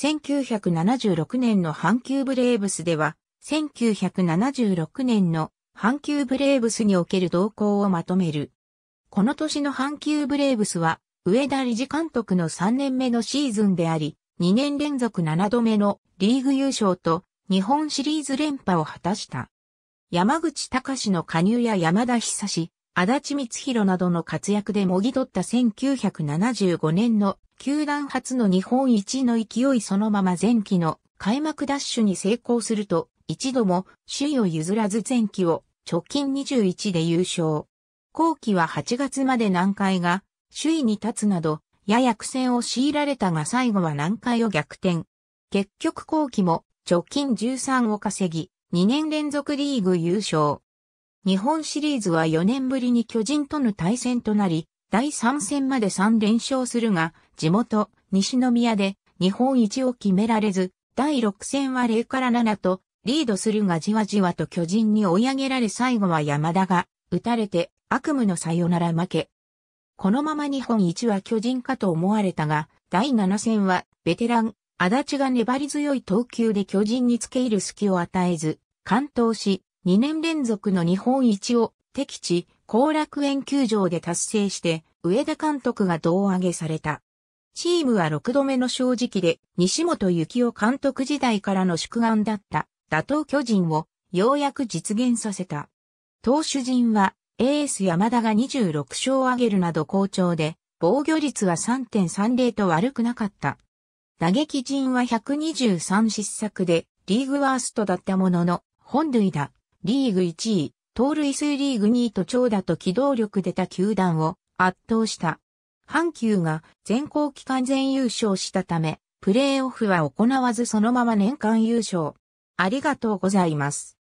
1976年の阪急ブレーブスでは、1976年の阪急ブレーブスにおける動向をまとめる。この年の阪急ブレーブスは、上田理事監督の3年目のシーズンであり、2年連続7度目のリーグ優勝と日本シリーズ連覇を果たした。山口隆の加入や山田久志、足立光弘などの活躍でもぎ取った1975年の球団初の日本一の勢いそのまま前期の開幕ダッシュに成功すると、一度も首位を譲らず前期を直近21で優勝。後期は8月まで南海が首位に立つなど、やや苦戦を強いられたが最後は南海を逆転。結局後期も直近13を稼ぎ、2年連続リーグ優勝。日本シリーズは4年ぶりに巨人との対戦となり、第3戦まで3連勝するが、地元、西宮で日本一を決められず、第6戦は0から7とリードするがじわじわと巨人に追い上げられ最後は山田が打たれて悪夢のさよなら負け。このまま日本一は巨人かと思われたが、第7戦はベテラン、足立が粘り強い投球で巨人につけ入る隙を与えず、完投し、2年連続の日本一を敵地、後楽園球場で達成して、上田監督が胴上げされた。チームは6度目の正直で、西本幸雄監督時代からの宿願だった打倒巨人をようやく実現させた。投手陣は、エース山田が26勝を挙げるなど好調で、防御率は3.30と悪くなかった。打撃陣は123失策で、リーグワーストだったものの、本塁打、リーグ1位、盗塁数リーグ2位と長打と機動力出た球団を圧倒した。阪急が全校期間全優勝したため、プレーオフは行わずそのまま年間優勝。ありがとうございます。